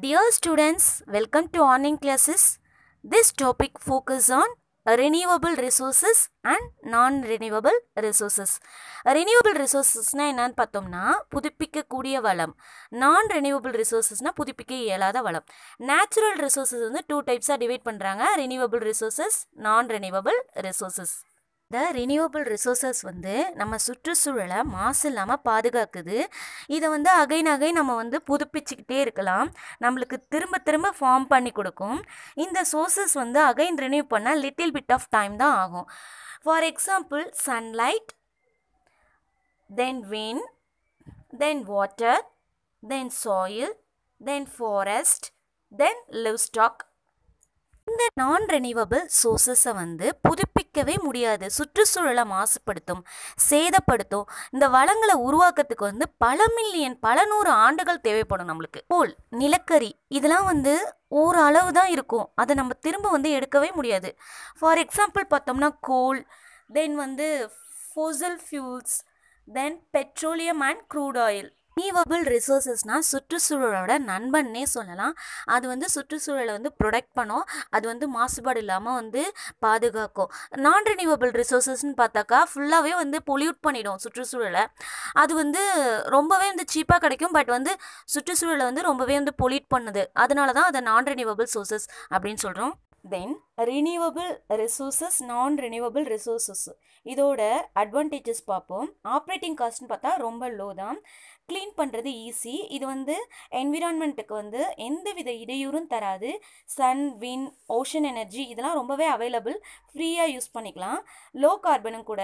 dear students welcome to online classes this topic focus on renewable resources and non renewable resources renewable ரிசோர்ஸஸ்னால் என்னன்னு பார்த்தோம்னா புதுப்பிக்கக்கூடிய வளம் நான் renewable ரிசோர்ஸஸ்னால் புதுப்பிக்க இயலாத வளம் நேச்சுரல் ரிசோர்ஸஸ் வந்து டூ டைப்ஸாக டிவைட் பண்ணுறாங்க renewable resources non renewable resources இந்த ரினியூவபிள் ரிசோர்ஸஸ் வந்து நம்ம சுற்றுச்சூழலை மாசு இல்லாமல் பாதுகாக்குது இதை வந்து அகை நகை நம்ம வந்து புதுப்பிச்சுக்கிட்டே இருக்கலாம் நம்மளுக்கு திரும்ப திரும்ப ஃபார்ம் பண்ணி கொடுக்கும் இந்த சோர்ஸஸ் வந்து அகைன் ரினியூ பண்ணால் லிட்டில் பிட் ஆஃப் டைம் தான் ஆகும் for example sunlight then wind then water then soil then forest then livestock இந்த நான் ரெனிவபிள் சோர்சஸை வந்து புதுப்பிக்கவே முடியாது சுற்றுச்சூழலை மாசுபடுத்தும் சேதப்படுத்தும் இந்த வளங்களை உருவாக்கத்துக்கு வந்து பல மில்லியன் பல நூறு ஆண்டுகள் தேவைப்படும் நம்மளுக்கு போல் நிலக்கரி இதெல்லாம் வந்து ஓரளவு தான் இருக்கும் அதை நம்ம திரும்ப வந்து எடுக்கவே முடியாது ஃபார் எக்ஸாம்பிள் பார்த்தோம்னா கோல் தென் வந்து fossil fuels then petroleum and crude oil renewable ரிசோர்ஸஸ்னால் சுற்றுச்சூழலோட நண்பன்னே சொல்லலாம் அது வந்து சுற்றுச்சூழலை வந்து ப்ரொடெக்ட் பண்ணும் அது வந்து மாசுபாடு இல்லாமல் வந்து பாதுகாக்கும் நான் ரினியூவபிள் ரிசோர்ஸஸ்ன்னு பார்த்தாக்கா ஃபுல்லாகவே வந்து பொல்யூட் பண்ணிடும் சுற்றுச்சூழலை அது வந்து ரொம்பவே வந்து சீப்பாக கிடைக்கும் பட் வந்து சுற்றுச்சூழலை வந்து ரொம்பவே வந்து பொல்யூட் பண்ணுது அதனால தான் அதை நான் ரினியூவபிள் சோர்சஸ் அப்படின்னு சொல்கிறோம் then renewable resources non renewable resources இதோட அட்வான்டேஜஸ் பார்ப்போம் ஆப்ரேட்டிங் காஸ்ட்னு பார்த்தா ரொம்ப லோ தான் க்ளீன் பண்ணுறது ஈஸி இது வந்து என்விரான்மெண்ட்டுக்கு வந்து எந்த வித இடையூறும் தராது சன் வின் ஓஷன் எனர்ஜி இதெல்லாம் ரொம்பவே அவைலபிள் ஃப்ரீயாக யூஸ் பண்ணிக்கலாம் லோ கார்பனும் கூட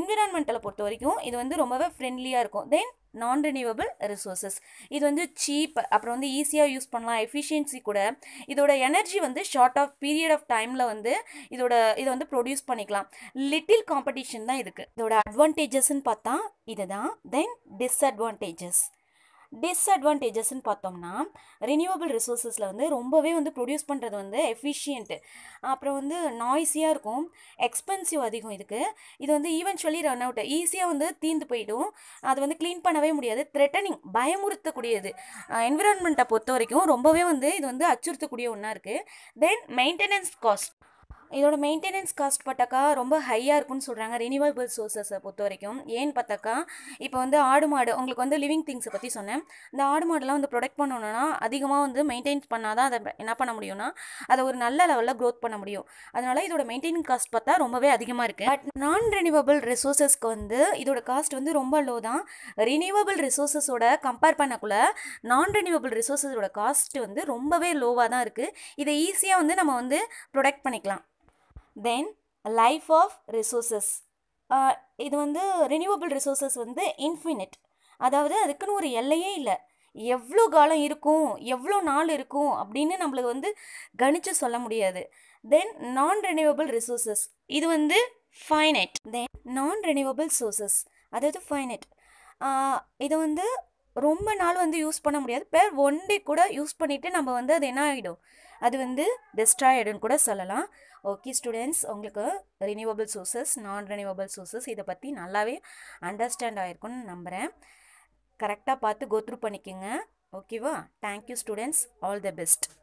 என்விரான்மெண்ட்டில் பொறுத்த வரைக்கும் இது வந்து ரொம்பவே ஃப்ரெண்ட்லியாக இருக்கும் தென் நான் ரினியூவபிள் ரிசோர்ஸஸ் இது வந்து சீப் அப்புறம் வந்து ஈஸியாக யூஸ் பண்ணலாம் எஃபிஷியன்சி கூட இதோட எனர்ஜி வந்து ஷார்ட் ஆஃப் பீரியட் ஆஃப் டைமில் வந்து இதோட இதை வந்து ப்ரொடியூஸ் பண்ணிக்கலாம் லிட்டில் காம்படிஷன் தான் இருக்குது இதோட அட்வான்டேஜஸ்ன்னு பார்த்தா இதுதான் தென் டிஸ்அட்வான்டேஜஸ் டிஸ்அட்வான்டேஜஸ்ன்னு பார்த்தோம்னா ரினியூவபிள் ரிசோர்ஸஸில் வந்து ரொம்பவே வந்து ப்ரொடியூஸ் பண்ணுறது வந்து எஃபிஷியன்ட்டு அப்புறம் வந்து நாய்ஸியாக இருக்கும் எக்ஸ்பென்சிவ் அதிகம் இதுக்கு இது வந்து ஈவென்ச்சுவலி ரன் அவுட் ஈஸியாக வந்து தீந்து போயிடும் அது வந்து க்ளீன் பண்ணவே முடியாது த்ரெட்டனிங் பயமுறுத்தக்கூடியது என்விரான்மெண்ட்டை பொறுத்த வரைக்கும் ரொம்பவே வந்து இது வந்து அச்சுறுத்தக்கூடிய ஒன்றா இருக்குது தென் மெயின்டெனன்ஸ் காஸ்ட் இதோட மெயின்டெனன்ஸ் காஸ்ட் பார்த்தாக்கா ரொம்ப ஹையாக இருக்குன்னு சொல்கிறாங்க ரினியூவபிள் சோர்ஸஸை பொறுத்த வரைக்கும் ஏன்னு பார்த்தாக்கா இப்போ வந்து ஆடு மாடு உங்களுக்கு வந்து லிவிங் திங்ஸை பற்றி சொன்னேன் இந்த ஆடு மாடெலாம் வந்து ப்ரொடெக்ட் பண்ணணும்னா அதிகமாக வந்து மெயின்டைன் பண்ணால் தான் அதை என்ன பண்ண முடியும்னா அதை ஒரு நல்ல லெவலில் க்ரோத் பண்ண முடியும் அதனால் இதோட மெயின்டைனிங் காஸ்ட் பார்த்தா ரொம்பவே அதிகமாக இருக்குது பட் நான் ரினியூவபிள் ரிசோர்ஸஸ்க்கு வந்து இதோட காஸ்ட் வந்து ரொம்ப லோ தான் ரினியூவபிள் ரிசோர்ஸஸோட கம்பேர் பண்ணக்குள்ள நான் ரினியூவபிள் ரிசோர்ஸஸோட காஸ்ட் வந்து ரொம்பவே லோவாக தான் இருக்குது இதை ஈஸியாக வந்து நம்ம வந்து ப்ரொடெக்ட் பண்ணிக்கலாம் தென் லைஃப் ஆஃப் ரிசோர்ஸஸ் இது வந்து ரினியூவபிள் ரிசோர்ஸஸ் வந்து இன்ஃபினிட் அதாவது அதுக்குன்னு ஒரு எல்லையே இல்லை எவ்வளோ காலம் இருக்கும் எவ்வளோ நாள் இருக்கும் அப்படின்னு நம்மளுக்கு வந்து கணிச்சு சொல்ல முடியாது தென் நான் ரினியூவபிள் ரிசோர்ஸஸ் இது வந்து ஃபைனைட் தென் நான் ரினியூவபிள் சோர்ஸஸ் அதாவது ஃபைனைட் இது வந்து ரொம்ப நாள் வந்து யூஸ் பண்ண முடியாது பேர் ஒன் டே கூட யூஸ் பண்ணிவிட்டு நம்ம வந்து அது என்ன ஆகிடும் அது வந்து டெஸ்ட்ராய் ஆகிடும்னு கூட சொல்லலாம் ஓகே ஸ்டூடெண்ட்ஸ் உங்களுக்கு renewable sources non renewable sources இதை பற்றி நல்லாவே அண்டர்ஸ்டாண்ட் ஆகிருக்குன்னு நம்புகிறேன் கரெக்டாக பார்த்து கோத்ரூ பண்ணிக்கோங்க ஓகேவா thank you students all the best